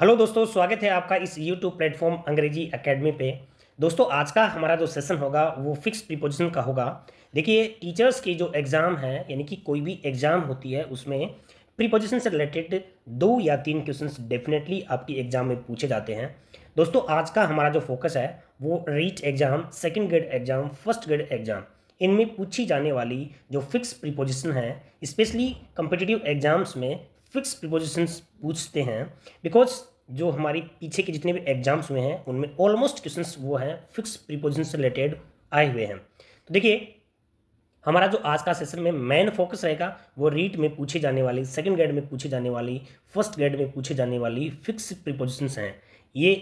hello दोस्तों स्वागत है आपका इस यूट्यूब प्लेटफॉर्म अंग्रेजी एकेडमी पे दोस्तों आज का हमारा जो सेशन होगा वो फिक्स प्रीपोजिशन का होगा देखिए टीचर्स की जो एग्ज़ाम है यानी कि कोई भी एग्ज़ाम होती है उसमें प्रीपोजिशन से रिलेटेड दो या तीन क्वेश्चन डेफिनेटली आपकी एग्ज़ाम में पूछे जाते हैं दोस्तों आज का हमारा जो फोकस है वो REET exam second grade exam first grade exam इनमें पूछी जाने वाली जो फिक्स प्रीपोजिशन है स्पेशली कम्पिटिटिव एग्ज़ाम्स में फिक्स प्रिपोजिशंस पूछते हैं बिकॉज जो हमारी पीछे के जितने भी एग्जाम्स हुए हैं उनमें ऑलमोस्ट क्वेश्चन वो हैं फिक्स प्रिपोजिशन से रिलेटेड आए हुए हैं तो देखिए हमारा जो आज का सेशन में मेन फोकस रहेगा वो रीट में पूछे जाने वाली सेकंड ग्रेड में पूछे जाने वाली फर्स्ट ग्रेड में पूछे जाने वाली फिक्स प्रिपोजिशंस हैं ये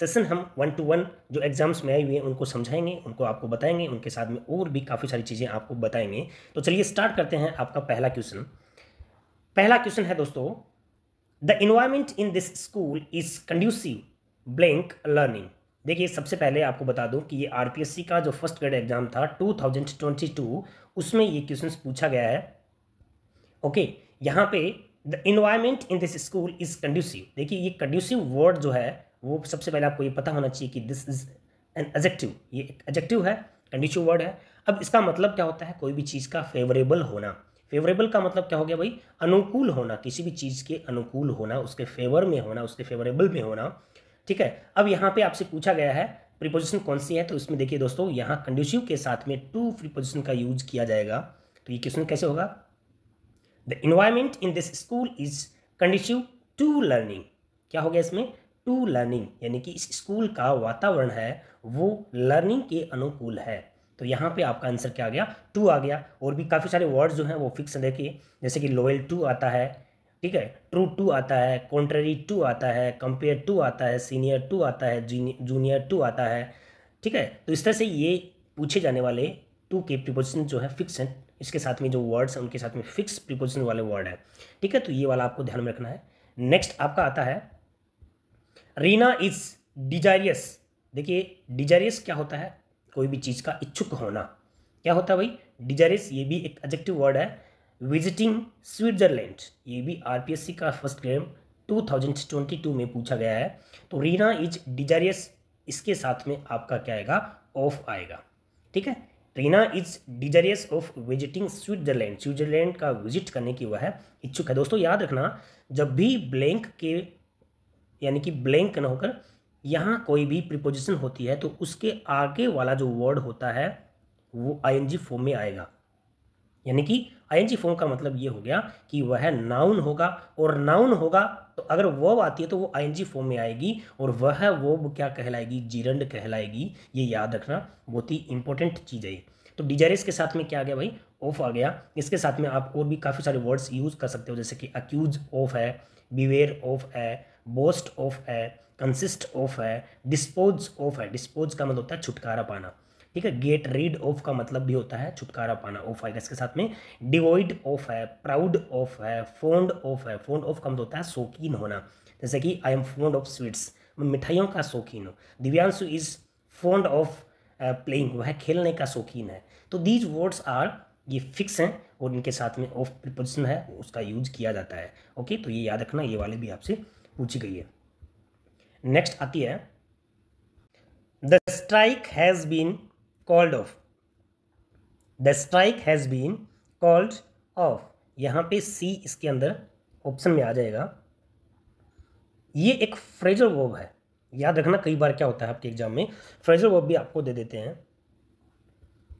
सेशन हम वन टू वन जो एग्जाम्स में आए हुए हैं उनको समझाएंगे उनको आपको बताएंगे उनके साथ में और भी काफ़ी सारी चीज़ें आपको बताएंगे तो चलिए स्टार्ट करते हैं आपका पहला क्वेश्चन पहला क्वेश्चन है दोस्तों the environment in this school is conducive blank learning देखिए सबसे पहले आपको बता दूं कि ये आरपीएससी का जो फर्स्ट ग्रेड एग्जाम था 2022 उसमें ये क्वेश्चन पूछा गया है ओके okay, यहाँ पे the environment in this school is conducive देखिए ये कंड्यूसिव वर्ड जो है वो सबसे पहले आपको ये पता होना चाहिए कि दिस इज एन एजेक्टिव ये एक एजेक्टिव है कंड्यूसिव वर्ड है अब इसका मतलब क्या होता है कोई भी चीज़ का फेवरेबल होना फेवरेबल का मतलब क्या हो गया भाई अनुकूल होना किसी भी चीज़ के अनुकूल होना उसके फेवर में होना उसके फेवरेबल में होना ठीक है अब यहाँ पे आपसे पूछा गया है प्रीपोजिशन कौन सी है तो इसमें देखिए दोस्तों यहाँ कंडिशिव के साथ में टू प्रीपोजिशन का यूज किया जाएगा तो ये क्वेश्चन कैसे होगा the environment in this school is conducive to learning क्या हो गया इसमें टू लर्निंग यानी कि इस स्कूल का वातावरण है वो लर्निंग के अनुकूल है तो यहाँ पे आपका आंसर क्या आ गया टू आ गया और भी काफ़ी सारे वर्ड्स जो हैं वो फिक्स देखिए जैसे कि लॉयल टू आता है ठीक है ट्रू टू आता है कॉन्ट्रेरी टू आता है कंपेयर टू आता है सीनियर टू आता है जूनियर टू आता है ठीक है तो इस तरह से ये पूछे जाने वाले टू के प्रिपोजिशन जो है फिक्स हैं इसके साथ में जो वर्ड्स हैं उनके साथ में फिक्स प्रिपोजिशन वाले वर्ड हैं ठीक है तो ये वाला आपको ध्यान में रखना है नेक्स्ट आपका आता है रीना इज डिजायरियस देखिए डिजायरियस क्या होता है कोई भी चीज़ का इच्छुक होना क्या होता है भाई डिजारिस ये भी एक एडजेक्टिव वर्ड है विजिटिंग स्विट्जरलैंड ये भी आर का फर्स्ट ग्रेम 2022 में पूछा गया है तो रीना इज डिजरियस इसके साथ में आपका क्या आएगा ऑफ आएगा ठीक है Reena is desirous of visiting Switzerland Switzerland का विजिट करने की वह है इच्छुक है दोस्तों याद रखना जब भी ब्लैंक के यानी कि ब्लैंक ना होकर यहाँ कोई भी प्रिपोजिशन होती है तो उसके आगे वाला जो वर्ड होता है वो आईएनजी फॉर्म में आएगा यानी कि आईएनजी फॉर्म का मतलब ये हो गया कि वह नाउन होगा और नाउन होगा तो अगर वर्ब आती है तो वो आईएनजी फॉर्म में आएगी और वह वर्ब क्या कहलाएगी जीरंड कहलाएगी ये याद रखना बहुत ही इंपॉर्टेंट चीज़ है तो डिजायरस के साथ में क्या आ गया भाई ऑफ आ गया इसके साथ में आप और भी काफ़ी सारे वर्ड्स यूज़ कर सकते हो जैसे कि अक्यूज ऑफ है बीवेयर ऑफ है बोस्ट ऑफ है कंसिस्ट ऑफ है डिस्पोज ऑफ है डिस्पोज का मतलब होता है छुटकारा पाना ठीक है गेट रीड ऑफ का मतलब भी होता है छुटकारा पाना ऑफ आएगा इसके साथ में डिवॉइड ऑफ है प्राउड ऑफ है फोन्ड ऑफ है फोन्ड ऑफ का मतलब होता है शौकीन होना जैसे कि I am fond of sweets मैं मिठाइयों का शौकीन हूँ Divyanshu is fond of playing वह खेलने का शौकीन है तो दीज वर्ड्स आर ये फिक्स हैं और इनके साथ में ऑफ प्रिपोजिशन है उसका यूज किया जाता है ओके तो ये याद रखना ये वाले भी आपसे पूछी गई है नेक्स्ट आती है the strike has been called off the strike has been called off यहां पे सी इसके अंदर ऑप्शन में आ जाएगा ये एक फ्रेजर वर्ब है याद रखना कई बार क्या होता है आपके एग्जाम में फ्रेजर वर्ब भी आपको दे देते हैं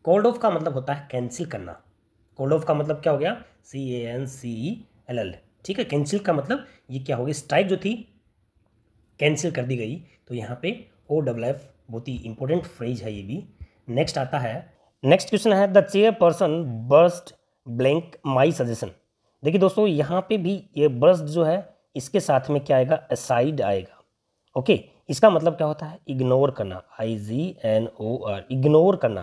कोल्ड ऑफ का मतलब होता है कैंसिल करना कोल्ड ऑफ का मतलब क्या हो गया C A N C E L ठीक है कैंसिल का मतलब ये क्या हो गया स्ट्राइक जो थी कैंसिल कर दी गई तो यहाँ पे ओ डब्ल एफ बहुत ही इंपॉर्टेंट फ्रेज है ये भी नेक्स्ट आता है नेक्स्ट क्वेश्चन है the chair person burst blank my suggestion देखिए दोस्तों यहाँ पे भी ये बर्स्ट जो है इसके साथ में क्या आएगा असाइड आएगा ओके इसका मतलब क्या होता है इग्नोर करना I G N O R ignore करना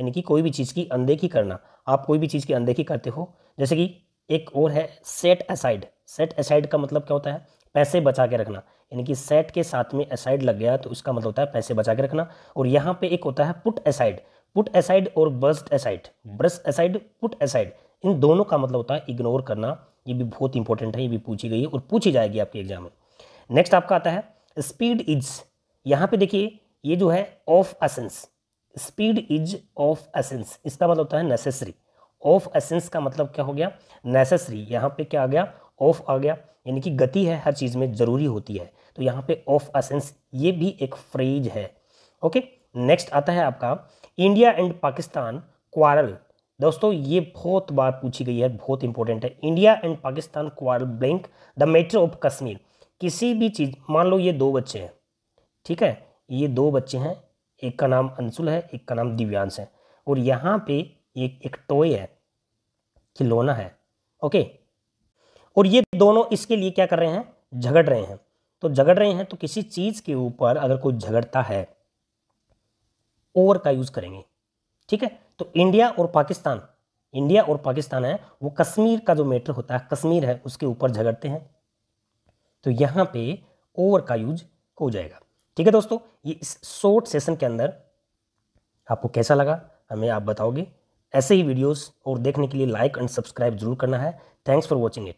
यानी कि कोई भी चीज़ की अनदेखी करना आप कोई भी चीज़ की अनदेखी करते हो जैसे कि एक और है सेट असाइड सेट असाइड का मतलब क्या होता है पैसे बचा के रखना यानी कि सेट के साथ में असाइड लग गया तो उसका मतलब होता है पैसे बचा के रखना और यहाँ पे एक होता है पुट असाइड पुट असाइड और bust aside burst aside put aside इन दोनों का मतलब होता है इग्नोर करना ये भी बहुत इंपॉर्टेंट है ये भी पूछी गई है और पूछी जाएगी आपके एग्जाम में नेक्स्ट आपका आता है स्पीड इज यहाँ पे देखिए ये जो है of essence speed is of essence इसका मतलब होता है नेसेसरी ऑफ असेंस का मतलब क्या हो गया नेसेसरी यहाँ पे क्या आ गया ऑफ आ गया यानी कि गति है हर चीज़ में ज़रूरी होती है तो यहाँ पे ऑफ असेंस ये भी एक फ्रेज है ओके नेक्स्ट आता है आपका इंडिया एंड पाकिस्तान क्वारल दोस्तों ये बहुत बार पूछी गई है बहुत इंपॉर्टेंट है India and Pakistan quarrel blank the matter of Kashmir किसी भी चीज़ मान लो ये दो बच्चे हैं ठीक है ये दो बच्चे हैं एक का नाम अंशुल है एक का नाम दिव्यांश है और यहाँ पे ये एक टोय है खिलौना है ओके और ये दोनों इसके लिए क्या कर रहे हैं झगड़ रहे हैं तो झगड़ रहे हैं तो किसी चीज़ के ऊपर अगर कोई झगड़ता है ओवर का यूज़ करेंगे ठीक है तो इंडिया और पाकिस्तान इंडिया और पाकिस्तान है वो कश्मीर का जो मैटर होता है कश्मीर है उसके ऊपर झगड़ते हैं तो यहां पे ओवर का यूज हो जाएगा ठीक है दोस्तों ये इस शॉर्ट सेशन के अंदर आपको कैसा लगा हमें आप बताओगे ऐसे ही वीडियोस और देखने के लिए लाइक एंड सब्सक्राइब जरूर करना है थैंक्स फॉर वॉचिंग इट